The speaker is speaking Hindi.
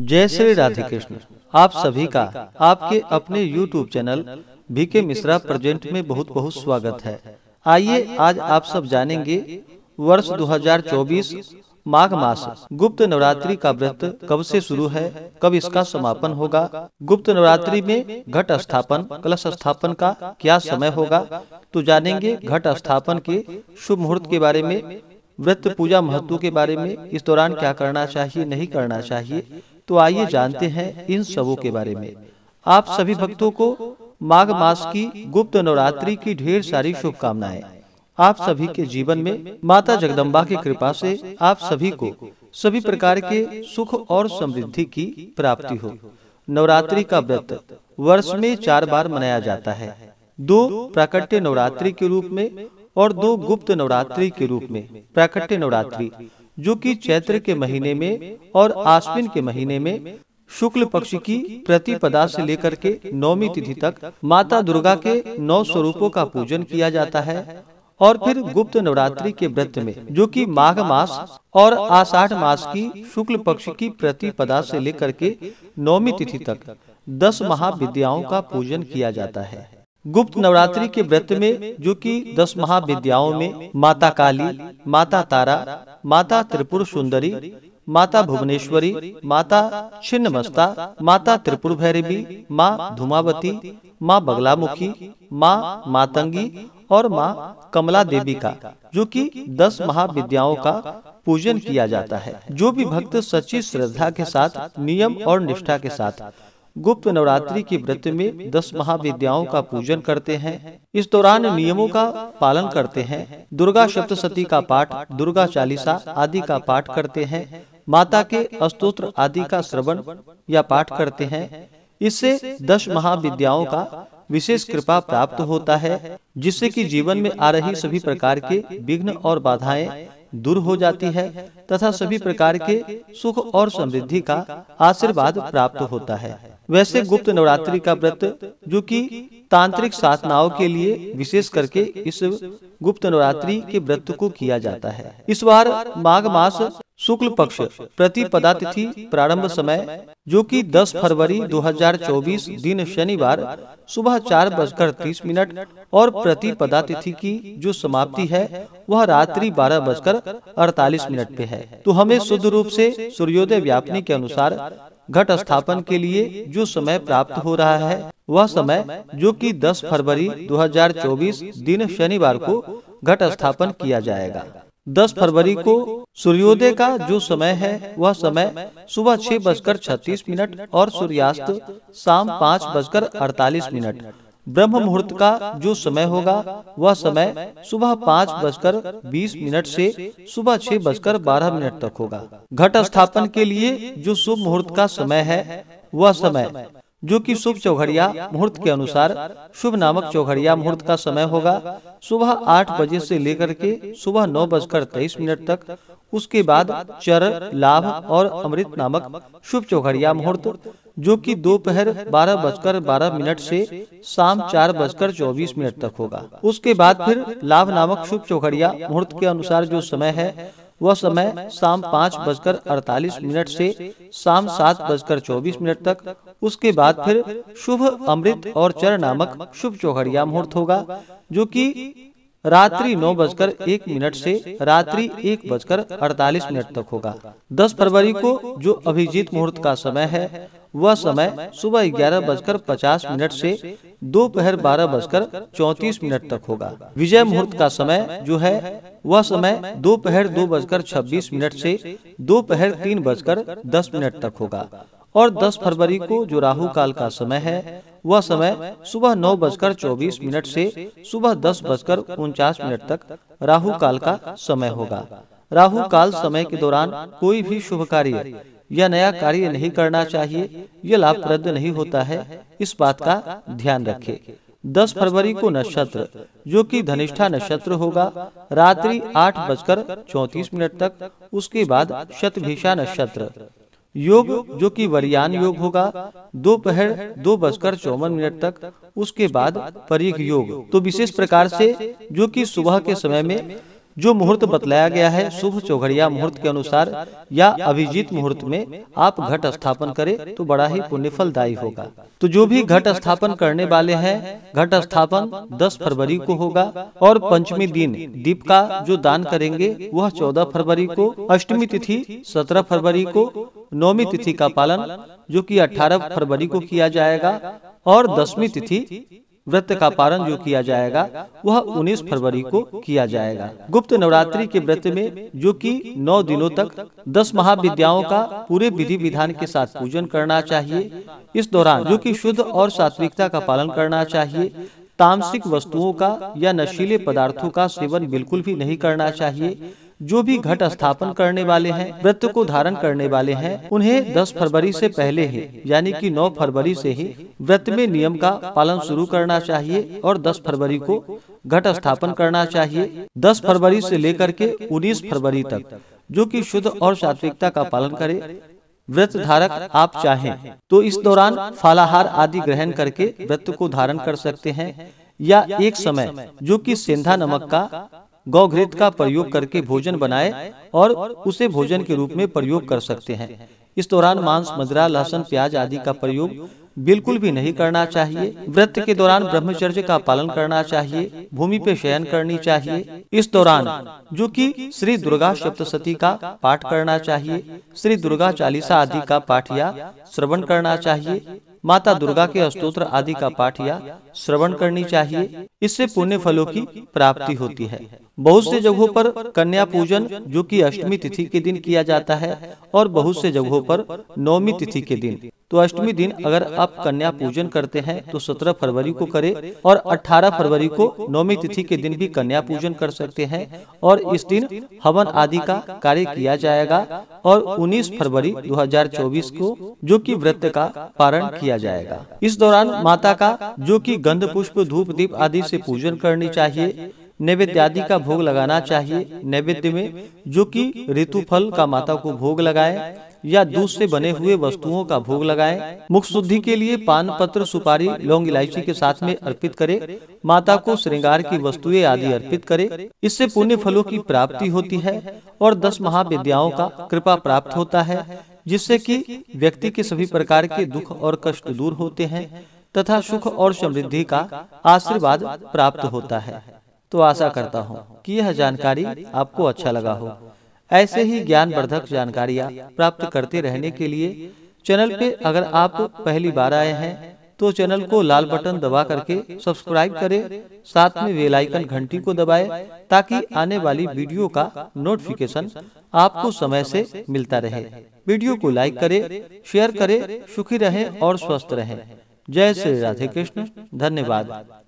जय श्री राधे कृष्ण आप सभी का आपके अपने YouTube channel BK Mishra present में बहुत बहुत स्वागत है आइए आज आप सब जानेंगे वर्ष 2024 माघ मास गुप्त नवरात्रि का व्रत कब से शुरू है कब इसका समापन होगा गुप्त नवरात्रि में घट स्थापन कलश स्थापन का क्या समय होगा तो, तो जानेंगे घट स्थापन के शुभ मुहूर्त के बारे में व्रत पूजा महत्व के बारे में इस दौरान क्या करना चाहिए नहीं करना चाहिए तो आइए तो जानते हैं इन सबों के बारे में आप सभी भक्तों को माघ मास की गुप्त नवरात्रि की ढेर सारी शुभकामनाएं आप सभी के जीवन में माता जगदम्बा की कृपा से आप सभी को सभी प्रकार के सुख और समृद्धि की प्राप्ति हो नवरात्रि का व्रत वर्ष में चार बार मनाया जाता है दो प्राकट्य नवरात्रि के रूप में और दो गुप्त नवरात्रि के रूप में प्राकट्य नवरात्रि जो कि चैत्र के महीने में और आश्विन के महीने में शुक्ल पक्ष की प्रतिपदा से लेकर के नौमी तिथि तक माता दुर्गा के नौ स्वरूपों का पूजन किया जाता है और फिर गुप्त नवरात्रि के व्रत में जो कि माघ मास और आषाढ़ मास की शुक्ल पक्ष की प्रतिपदा से लेकर के नौमी तिथि तक दस महाविद्याओं का पूजन किया जाता है गुप्त नवरात्रि के व्रत में जो कि दस महाविद्याओं में माता काली माता तारा माता त्रिपुर सुंदरी माता भुवनेश्वरी माता छिन्नमस्ता माता त्रिपुर भैरवी माँ धुमावती माँ बगलामुखी माँ मातंगी और माँ कमला देवी का जो कि दस महाविद्याओं का पूजन किया जाता है जो भी भक्त सच्ची श्रद्धा के साथ नियम और निष्ठा के साथ गुप्त नवरात्रि के व्रत में दस महाविद्याओं का पूजन करते हैं इस दौरान नियमों का पालन करते हैं दुर्गा सप्तशती का पाठ दुर्गा चालीसा आदि का पाठ करते हैं माता के अस्तोत्र आदि का श्रवण या पाठ करते हैं इससे दस महाविद्याओं का विशेष कृपा प्राप्त होता है जिससे कि जीवन में आ रही सभी प्रकार के विघ्न और बाधाएं दूर हो जाती है तथा सभी प्रकार के सुख और समृद्धि का आशीर्वाद प्राप्त होता है वैसे गुप्त नवरात्रि का व्रत जो कि तांत्रिक साधनाओं के लिए विशेष करके इस गुप्त नवरात्रि के व्रत को किया जाता है इस बार माघ मास शुक्ल पक्ष प्रतिपदा तिथि प्रारंभ समय जो कि 10 फरवरी 2024 दिन शनिवार सुबह चार बजकर तीस मिनट और प्रतिपदा तिथि की जो समाप्ति है वह रात्रि बारह बजकर अड़तालीस मिनट पे है तो, तो हमें शुद्ध रूप से सूर्योदय व्यापनी के अनुसार घट स्थापन के लिए जो समय प्राप्त हो रहा है वह समय जो कि 10 फरवरी 2024 दिन शनिवार को घट स्थापन किया जाएगा 10 फरवरी को सूर्योदय का जो समय है वह समय सुबह छह बजकर छत्तीस मिनट और सूर्यास्त शाम पाँच बजकर अड़तालीस मिनट ब्रह्म मुहूर्त का जो समय होगा वह समय सुबह पाँच बजकर बीस मिनट से सुबह छह बजकर बारह मिनट तक होगा घट स्थापन के लिए जो शुभ मुहूर्त का समय है वह समय जो कि शुभ चौघड़िया मुहूर्त के अनुसार शुभ नामक चौघड़िया मुहूर्त का समय होगा सुबह आठ बजे से लेकर के सुबह नौ बजकर तेईस मिनट तक उसके बाद चर लाभ और अमृत नामक शुभ चौघड़िया मुहूर्त जो कि दोपहर बारह बजकर बारह मिनट से शाम चार बजकर चौबीस मिनट तक होगा उसके बाद फिर लाभ नामक शुभ चौघड़िया मुहूर्त के अनुसार जो समय है वह समय शाम पाँच बजकर अड़तालीस मिनट से शाम सात बजकर चौबीस मिनट तक उसके बाद फिर शुभ अमृत और चर नामक शुभ चौहरिया मुहूर्त होगा जो कि रात्रि नौ बजकर एक मिनट से रात्रि एक बजकर अड़तालीस मिनट तक होगा 10 फरवरी को जो अभिजीत मुहूर्त का समय है वह समय सुबह ग्यारह बजकर पचास मिनट से दोपहर बारह बजकर चौतीस मिनट तक होगा विजय मुहूर्त का समय जो है वह समय दोपहर दो बजकर छब्बीस मिनट से दोपहर तीन बजकर दस मिनट तक होगा और 10 फरवरी को जो राहु काल का समय है वह समय सुबह नौ बजकर चौबीस मिनट से सुबह दस बजकर उनचास मिनट तक राहु काल का समय होगा राहु काल समय के दौरान कोई भी शुभ कार्य या नया कार्य नहीं करना चाहिए यह लाभप्रद नहीं होता है इस बात का ध्यान रखें। 10 फरवरी को नक्षत्र जो कि धनिष्ठा नक्षत्र होगा रात्रि आठ बजकर चौतीस मिनट तक उसके बाद शतभिषा नक्षत्र योग जो कि वरियान योग होगा दोपहर दो, दो बजकर चौवन मिनट तक उसके बाद परीख योग तो विशेष प्रकार से जो कि सुबह के समय में जो मुहूर्त बतलाया गया है शुभ चौघड़िया मुहूर्त के अनुसार या अभिजीत मुहूर्त में आप घट स्थापन करें तो बड़ा ही पुण्य फलदायी होगा तो जो भी घट स्थापन करने वाले हैं घट स्थापन 10 फरवरी को होगा और पंचमी दिन दीप का जो दान करेंगे वह 14 फरवरी को अष्टमी तिथि 17 फरवरी को नौमी तिथि का पालन जो कि 18 फरवरी को किया जाएगा और दसवीं तिथि व्रत का पारण जो किया जाएगा वह 19 फरवरी को किया जाएगा गुप्त नवरात्रि के व्रत में जो कि 9 दिनों तक 10 महाविद्याओं का पूरे विधि विधान के साथ पूजन करना चाहिए इस दौरान जो कि शुद्ध और सात्विकता का पालन करना चाहिए तामसिक वस्तुओं का या नशीले पदार्थों का सेवन बिल्कुल भी नहीं करना चाहिए जो भी घट स्थापन करने वाले हैं व्रत को धारण करने वाले हैं उन्हें 10 फरवरी से पहले ही यानी कि 9 फरवरी से ही व्रत में नियम का पालन शुरू करना चाहिए और 10 फरवरी को घट स्थापन करना चाहिए 10 फरवरी से लेकर के 19 फरवरी तक जो कि शुद्ध और सात्विकता का पालन करे व्रत धारक आप चाहें तो, तो इस दौरान फलाहार आदि ग्रहण करके व्रत को धारण कर सकते हैं या एक समय जो कि सेंधा नमक का गौघृत का प्रयोग करके भोजन बनाए और उसे भोजन के रूप में प्रयोग कर सकते हैं इस दौरान मांस मदरा लहसुन प्याज आदि का प्रयोग बिल्कुल भी नहीं करना चाहिए व्रत के दौरान ब्रह्मचर्य का पालन करना चाहिए भूमि पे शयन करनी चाहिए इस दौरान जो कि श्री दुर्गा सप्तशती का पाठ करना चाहिए श्री दुर्गा चालीसा आदि का पाठ या श्रवण करना चाहिए माता दुर्गा के स्तोत्र आदि का पाठ या श्रवण करनी चाहिए इससे पुण्य फलों की प्राप्ति होती है बहुत से जगहों पर कन्या पूजन जो कि अष्टमी तिथि के दिन किया जाता है और बहुत से जगहों पर नौमी तिथि के दिन तो अष्टमी दिन अगर आप कन्या पूजन करते हैं तो 17 फरवरी को करें और 18 फरवरी को नौमी तिथि के दिन भी कन्या पूजन कर सकते हैं और इस दिन हवन आदि का कार्य किया जाएगा और 19 फरवरी 2024 को जो कि व्रत का पारण किया जाएगा इस दौरान माता का जो कि गंध पुष्प धूप दीप आदि से पूजन करनी चाहिए नैवेद्य आदि का भोग लगाना चाहिए नैवेद्य में जो कि ऋतुफल का माता को भोग लगाए या दूध से बने हुए वस्तुओं का भोग लगाएं। मुख शुद्धि के लिए पान पत्र सुपारी लौंग इलायची के साथ में अर्पित करें। माता को श्रृंगार की वस्तुएं आदि अर्पित करें। इससे पुण्य फलों की प्राप्ति होती है और दस महाविद्याओं का कृपा प्राप्त होता है जिससे कि व्यक्ति के सभी प्रकार के दुख और कष्ट दूर होते हैं तथा सुख और समृद्धि का आशीर्वाद प्राप्त होता है तो आशा करता हूँ कि यह जानकारी आपको अच्छा लगा हो ऐसे ही ज्ञान वर्धक जानकारियाँ प्राप्त करते रहने के लिए चैनल पे अगर आप पहली बार आए हैं तो, तो चैनल को लाल बटन दबा करके सब्सक्राइब करें साथ में वेल आइकन घंटी को दबाएं ताकि आने वाली वीडियो का नोटिफिकेशन आपको समय से मिलता रहे वीडियो को लाइक करें, शेयर करें, सुखी रहें और स्वस्थ रहें। जय श्री राधे कृष्ण धन्यवाद